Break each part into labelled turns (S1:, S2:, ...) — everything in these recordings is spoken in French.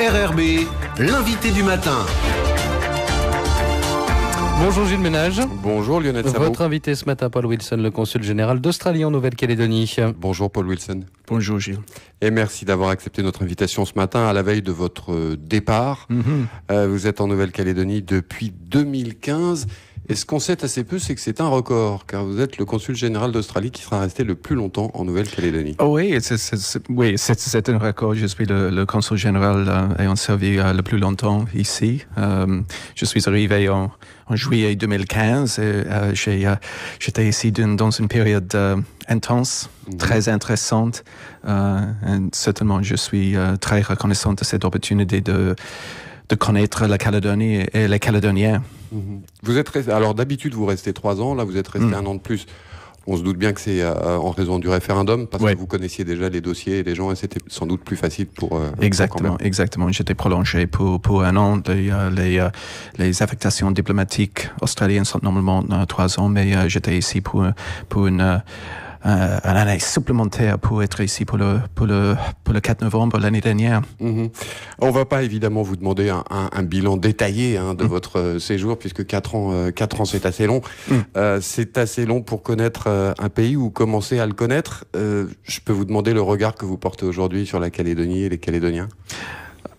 S1: RRB, l'invité du matin. Bonjour Gilles Ménage. Bonjour Lionel Sabot. Votre invité ce matin, Paul Wilson, le consul général d'Australie en Nouvelle-Calédonie. Bonjour Paul Wilson. Bonjour Gilles. Et merci d'avoir accepté notre invitation ce matin à la veille de votre euh, départ. Mhm. Euh, vous êtes en Nouvelle-Calédonie depuis 2015. Et ce qu'on sait assez peu, c'est que c'est un record, car vous êtes le consul général d'Australie qui sera resté le plus longtemps en Nouvelle-Calédonie.
S2: Oh oui, c'est un record. Je suis le, consul général euh, ayant servi euh, le plus longtemps ici. Euh, je suis arrivé en, juillet 2015. J'étais ici dans, dans une période intense, mhm. très intéressante. certainement, je suis très reconnaissant de cette opportunité de, de connaître la Calédonie et
S1: les Calédoniens. Mhm. Vous êtes alors d'habitude vous restez trois ans, là vous êtes resté mhm. un an de plus. On se doute bien que c'est euh, en raison du référendum, parce que vous connaissiez déjà les dossiers et les gens, et c'était sans doute plus facile pour. Euh, exactement,
S2: exactement. J'étais prolongé pour, un an. Les, euh, les, affectations diplomatiques australiennes sont normalement trois ans, mais j'étais ici pour, pour une euh, un une année supplémentaire pour être ici pour le, pour le, pour le 4 novembre l'année dernière.
S1: Mhm. On ne va pas évidemment vous demander un, bilan détaillé hein, de mhm. votre euh, séjour, puisque 4 ans, euh, ans c'est assez long. Mhm. c'est assez long pour connaître un pays ou commencer à le connaître. je peux vous demander le regard que vous portez aujourd'hui sur la Calédonie et les Calédoniens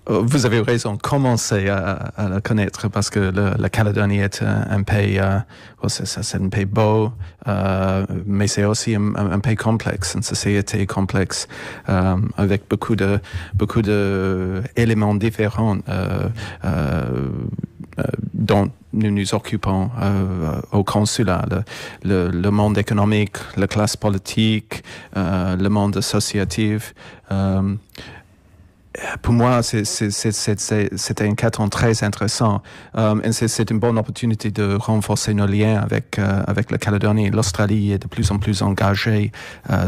S1: euh, vous avez raison, commencez à, à la connaître
S2: parce que le, la Calédonie est un, pays, euh, oh, c'est un pays beau, euh, mais c'est aussi un, pays complexe, une société complexe euh, avec beaucoup de beaucoup de éléments différents euh, euh, dont nous nous occupons au consulat, le, le, monde économique, la classe politique, euh, le monde associatif. Euh, euh, pour moi, c'était un cadre très intéressant. Euh, et c'est une bonne opportunité de renforcer nos liens avec, euh, avec la Calédonie. L'Australie est de plus en plus engagée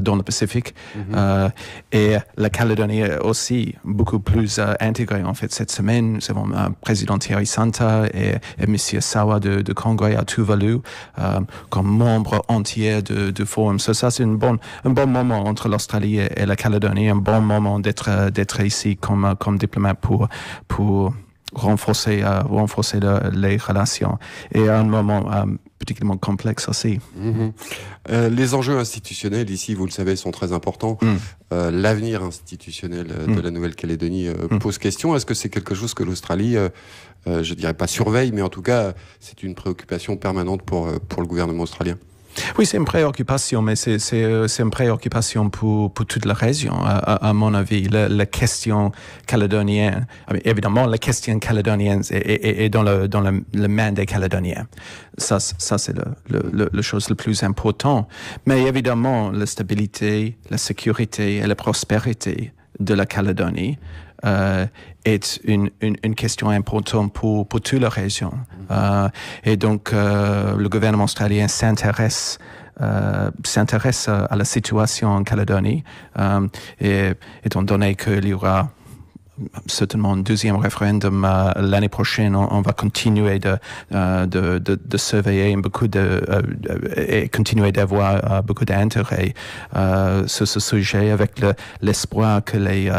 S2: dans le Pacifique. Mhm. et la Calédonie est aussi beaucoup plus intégrée. En fait, cette semaine, nous avons le président Thierry Santa et, Monsieur M. Sawa de, de Congrès à Tuvalu comme membres entiers du de, forum. ça, c'est un bon, un bon moment entre l'Australie et, et la Calédonie, un bon moment d'être ici comme, diplomate pour, pour renforcer, euh, renforcer les relations. Et à un moment euh, particulièrement complexe aussi.
S1: Mhm. Euh, les enjeux institutionnels ici, vous le savez, sont très importants. Mm. L'avenir institutionnel de mm. la Nouvelle-Calédonie mm. pose question. Est-ce que c'est quelque chose que l'Australie, je dirais pas surveille, mais en tout cas, c'est une préoccupation permanente pour, pour le gouvernement australien oui, c'est une
S2: préoccupation, mais euh, c'est une préoccupation pour, pour, toute la région, à, mon avis. La, question calédonienne, ah, évidemment, la question calédonienne est, est, dans, le, dans le, main des Calédoniens. Ça, ça c'est la le, le, chose le plus important. Mais évidemment, la stabilité, la sécurité et la prospérité de la Calédonie est euh, une, une, question importante pour, pour toute la région. Mm-hmm. Euh, et donc, euh, le gouvernement australien s'intéresse s'intéresse à la situation en Calédonie, et, étant donné qu'il y aura certainement un deuxième référendum euh, l'année prochaine. On, va continuer euh, de, de, surveiller beaucoup de, euh, et continuer d'avoir beaucoup d'intérêt sur ce sujet avec l'espoir que, les,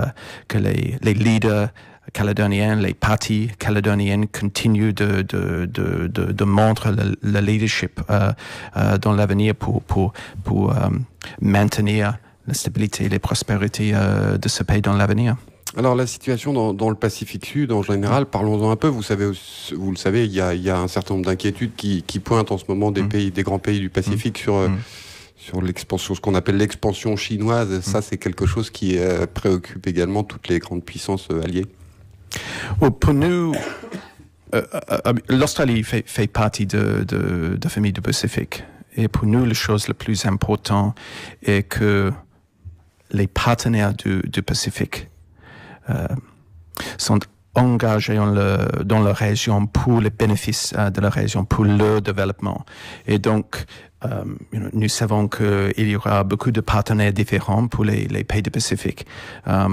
S2: que les, leaders calédoniens, les partis calédoniennes continuent de, de, de, montrer le, leadership dans l'avenir pour, pour, maintenir la stabilité et la prospérité de ce pays dans l'avenir.
S1: Alors la situation dans, le Pacifique Sud en général, mm. parlons-en un peu. Vous savez, vous le savez, il y a, un certain nombre d'inquiétudes qui, pointent en ce moment des mm. pays, des grands pays du Pacifique mm. sur euh, sur l'expansion, ce qu'on appelle l'expansion chinoise. Ça, c'est quelque chose qui euh, préoccupe également toutes les grandes puissances euh, alliées. pour nous.
S2: L'Australie fait, fait, partie de, la famille du Pacifique. Et pour nous, la chose la plus importante est que les partenaires du Pacifique euh, sont engagés dans la région pour les bénéfices euh, de la région, pour le développement. Et donc, euh, nous savons qu'il y aura beaucoup de partenaires différents pour les, pays du Pacifique,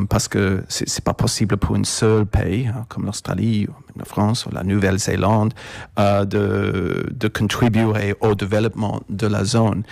S2: parce que ce n'est pas possible pour une seule pays, hein, comme l'Australie, la France ou la Nouvelle-Zélande, de contribuer au développement de la zone.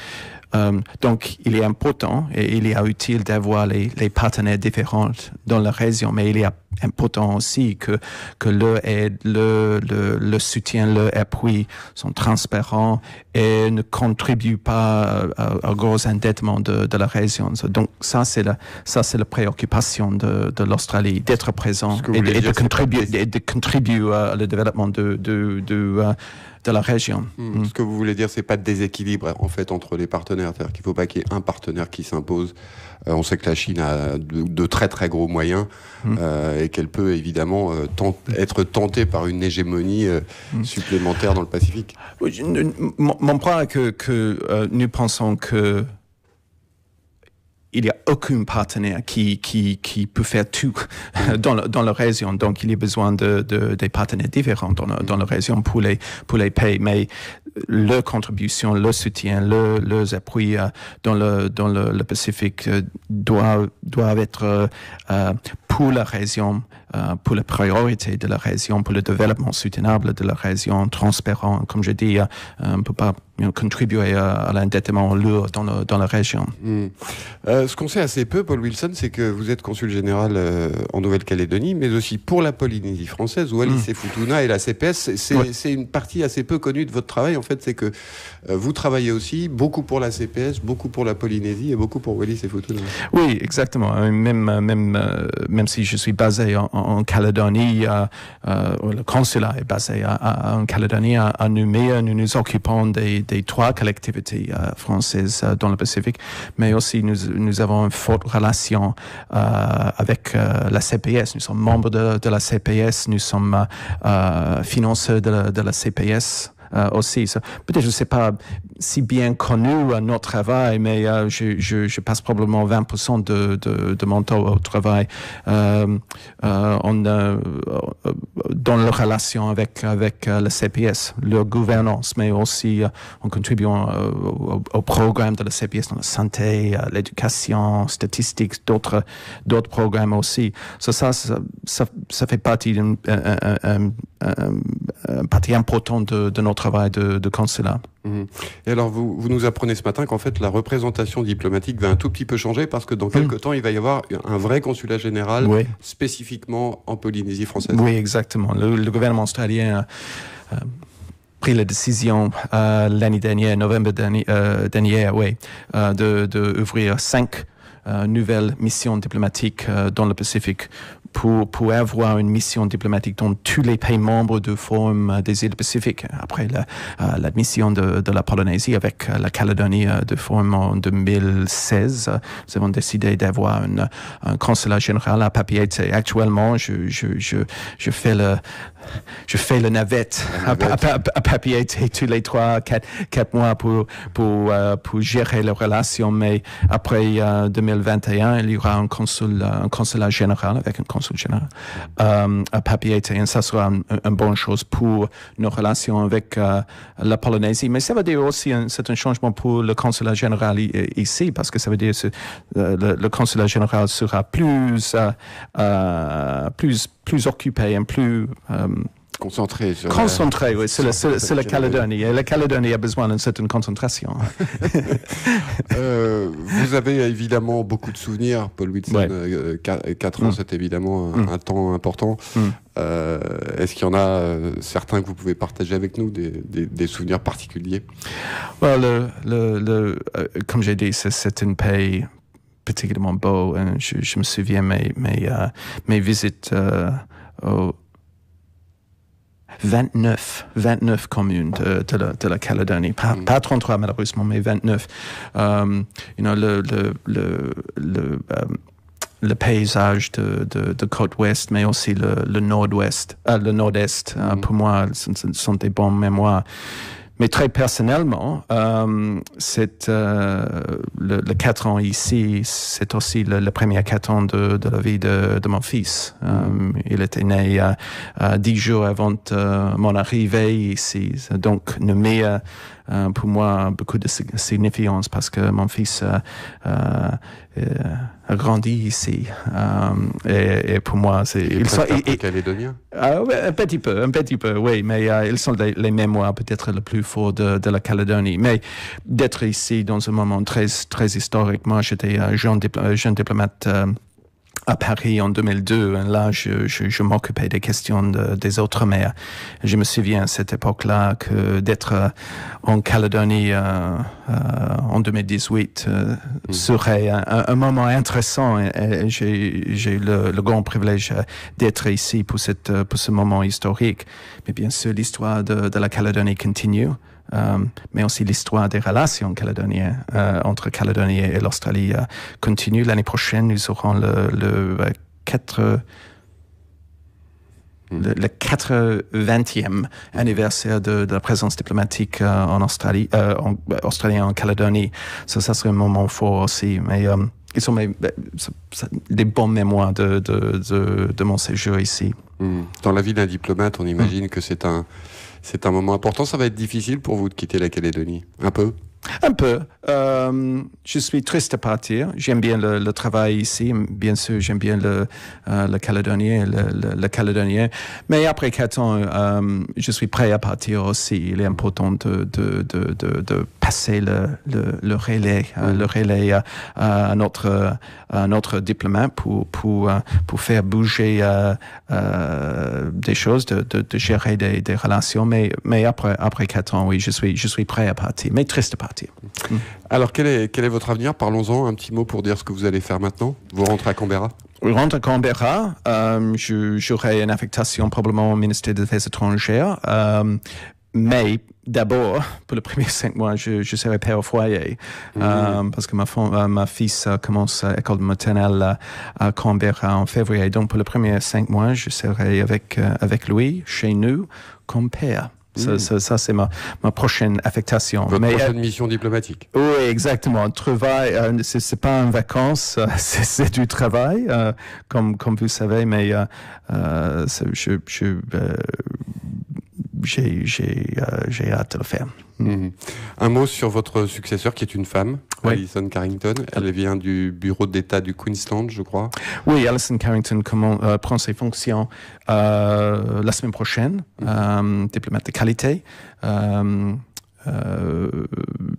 S2: Euh, donc, il est important et il est utile d'avoir les, les partenaires différents dans la région, mais il y a important aussi que, que le le, le, le soutien, le appui sont transparents et ne contribuent pas à un gros endettement de, de, la région. Donc ça, c'est la, ça, c'est la préoccupation de, de l'Australie, d'être présent et, de contribuer, de contribuer à le développement de, de, de euh, la région.
S1: Hmm. Hmm. Ce que vous voulez dire, c'est pas de déséquilibre en fait entre les partenaires, c'est-à-dire qu'il ne faut pas qu'il y ait un partenaire qui s'impose. Euh, on sait que la Chine a de, très très gros moyens. Hmm. Euh, et qu'elle peut évidemment euh, être tentée par une hégémonie euh, mm. supplémentaire dans le Pacifique.
S2: mon point est que, euh, nous pensons que il n'y a aucun partenaire qui, qui, qui, peut faire tout dans, dans la région. Donc, il y a besoin de, des partenaires différents dans, la, dans la région pour les, pour les pays. Mais leur contribution, leur soutien, le leurs appuis euh, dans le, dans le, Pacifique euh, doivent, doivent être euh, pour la région, pour la priorité de la région, pour le développement soutenable de la région, transparent. Comme je dis, on ne peut pas contribuer à, l'endettement lourd dans, dans la région.
S1: Mm. Euh, ce qu'on sait assez peu, Paul Wilson, c'est que vous êtes consul général euh, en Nouvelle-Calédonie, mais aussi pour la Polynésie française, Wallis et hmm. Futuna et la CPS, c'est une partie assez peu connue de votre travail. En fait, c'est que euh, vous travaillez aussi beaucoup pour la CPS, beaucoup pour la Polynésie et beaucoup pour Wallis et Futuna.
S2: Oui, exactement. Même, même, même si je suis basé en, Calédonie, le consulat est basé à, en Calédonie, à, à, Nouméa, nous nous occupons des, trois collectivités françaises dans le Pacifique, mais aussi nous nous avons une forte relation euh, avec euh, la CPS. Nous sommes membres de, la CPS, nous sommes euh, financeurs de de la CPS. Euh, aussi. Peut-être, je ne sais pas si bien connu notre travail, mais euh, je, passe probablement 20% de, de, mon temps au travail euh, dans la relation avec, avec le CPS, leur gouvernance, mais aussi en contribuant au, programme de la CPS dans la santé, l'éducation, statistiques, d'autres d'autres programmes aussi. ça, ça, ça, fait partie d'une partie importante de, de notre travail de, de
S1: mhm. Et alors, vous, vous, nous apprenez ce matin qu'en fait, la représentation diplomatique va un tout petit peu changer parce que dans hmm. quelques temps, il va y avoir un vrai consulat général spécifiquement en Polynésie
S2: française. Oui, exactement. Le, gouvernement australien a, pris la décision euh, l'année dernière, novembre dernier, euh, oui, euh, de, cinq euh, nouvelles missions diplomatiques dans le Pacifique pour, pour avoir une mission diplomatique dans tous les pays membres du Forum des îles Pacifiques, après la, euh, la mission de, de, la Polynésie avec euh, la Calédonie euh, du Forum en 2016. Nous avons décidé d'avoir un consulat général à Papeete. Actuellement, je, je, je, je fais le, je fais le navette, À, à, à, tous les trois, quatre, quatre mois pour, pour, euh, pour gérer les relations. Mais après 2021, euh, il y aura un consul, un consulat général avec un consul général à euh, papier. Et ça sera une un bonne chose pour nos relations avec la Polynésie. Mais ça veut dire aussi, c'est un changement pour le consulat général ici, parce que ça veut dire que le, consulat général sera plus, plus plus occupé, un hein, plus... Euh, concentré. Sur concentré, la... oui, c'est la, Caledonie. Calédonie. Et la Calédonie a besoin d'une certaine concentration.
S1: Euh, vous avez évidemment beaucoup de souvenirs, Paul Wilson, euh, Quatre 4 ans, mm. c'est évidemment un, mm. temps important. Mm. Est-ce qu'il y en a certains que vous pouvez partager avec nous, des, souvenirs particuliers le,
S2: Comme j'ai dit, c'est une paix particulièrement beau. Je, je me souviens mes, mes, euh, mes visites aux 29, 29 communes de, de, la, Calédonie. Pas, 33 mm. malheureusement, mais 29. Euh, you know, le, le, le, euh, le, paysage de, de, de, côte ouest, mais aussi le, nord-ouest, le nord-est, hein, mm. pour moi, ce sont, des bons mémoires. Mais très personnellement, euh, c'est, euh, le, le, 4 ans ici, c'est aussi le, premier 4 ans de, de la vie de, de mon fils. Euh, mm-hmm. il était né euh, euh, dix jours avant mon arrivée ici. Donc, le meilleur euh, pour moi beaucoup de signification parce que mon fils a euh, euh, grandi ici. Et, pour moi, c'est. Il ils sont. Ah un petit peu, un petit peu, oui, mais ils sont les, mémoires peut-être le plus fort de, la Calédonie. Mais d'être ici dans un moment très, très historique, moi j'étais jeune, jeune diplomate à Paris en 2002. Là, je, je, m'occupais des questions des autres mer Je me souviens à cette époque-là que d'être euh, en Calédonie euh, euh, en 2018 mhm. serait un, moment intéressant. J'ai le, le grand privilège d'être ici pour, cette, pour ce moment historique. Mais bien sûr, l'histoire de, de la Calédonie continue. Euh, mais aussi l'histoire des relations calédoniennes euh, entre Calédonie et l'Australie euh, continue. L'année prochaine, nous aurons le, le 4 le e anniversaire de, la présence diplomatique en Australie, euh, en, australienne en Calédonie. Ça, ça serait un moment fort aussi. Mais ils sont ben, des
S1: bons mémoires de, de, de, mon séjour ici. Hmm. Dans la vie d'un diplomate, on imagine hmm. que c'est un c'est un moment important. Ça va être difficile pour vous de quitter la Calédonie Un peu un peu. Euh,
S2: je suis triste de partir. J'aime bien le, travail ici. Bien sûr, j'aime bien le, euh, le Calédonien, le, Calédonien. Mais après quatre ans, euh, je suis prêt à partir aussi. Il est important de, de, de, de c'est le, relais, euh, le relais euh, euh, à, notre, à diplomate pour, pour, pour faire bouger des choses, de, gérer des, relations. Mais, mais après, après ans, oui, je suis, je suis prêt à partir, mais triste à partir.
S1: Mm. Alors, quel est, quel est votre avenir Parlons-en un petit mot pour dire ce que vous allez faire maintenant. Vous rentrez à Canberra je rentre à Canberra.
S2: J'aurai une affectation probablement au ministère des Affaires étrangères. Mais d'abord, pour les premiers cinq mois, je, je serai père au foyer mm-hmm. euh, parce que ma, euh, ma fils euh, commence l'école maternelle à Canberra en février. Donc, pour les premiers cinq mois, je serai avec, avec lui, chez nous, comme père. Ça, mm. ça, ça c'est ma, ma, prochaine affectation. Votre Mais, prochaine
S1: mission diplomatique. Oui, exactement.
S2: Travail, euh, c'est pas une vacances, c'est du travail, comme, comme vous savez. Mais je, je euh, j'ai hâte de le faire. Mhm.
S1: Un mot sur votre successeur qui est une femme, Alison Carrington. Elle vient du bureau d'État du Queensland, je crois.
S2: Oui, Alison Carrington euh, prend ses fonctions euh, la semaine prochaine, mhm. diplomate de qualité. Euh,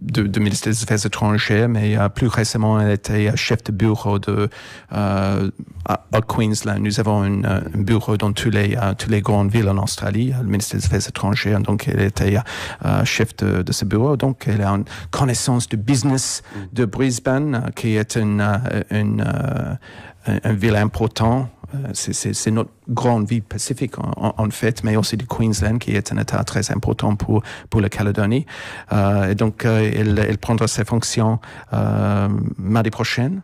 S2: du de ministère des Affaires étrangères, mais euh, plus récemment, elle était euh, chef de bureau de, à, Queensland. Nous avons un bureau dans tous les, toutes les grandes villes en Australie, le ministère des Affaires étrangères. Donc, elle était chef de, ce bureau. Donc, elle a une connaissance du business de Brisbane, qui est une, une, une ville importante euh, c'est notre grande vie pacifique en, fait, mais aussi du Queensland qui est un État très important pour pour la Calédonie. Euh, et donc, euh, elle, prendra ses fonctions mardi prochain.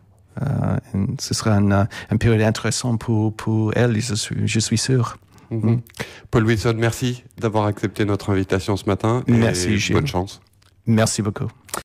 S2: ce sera une, période intéressante pour pour elle, je suis, je suis sûr. Mhm. Mm.
S1: Paul Wilson, merci d'avoir accepté notre invitation ce matin. Et Bonne chance.
S2: Merci beaucoup.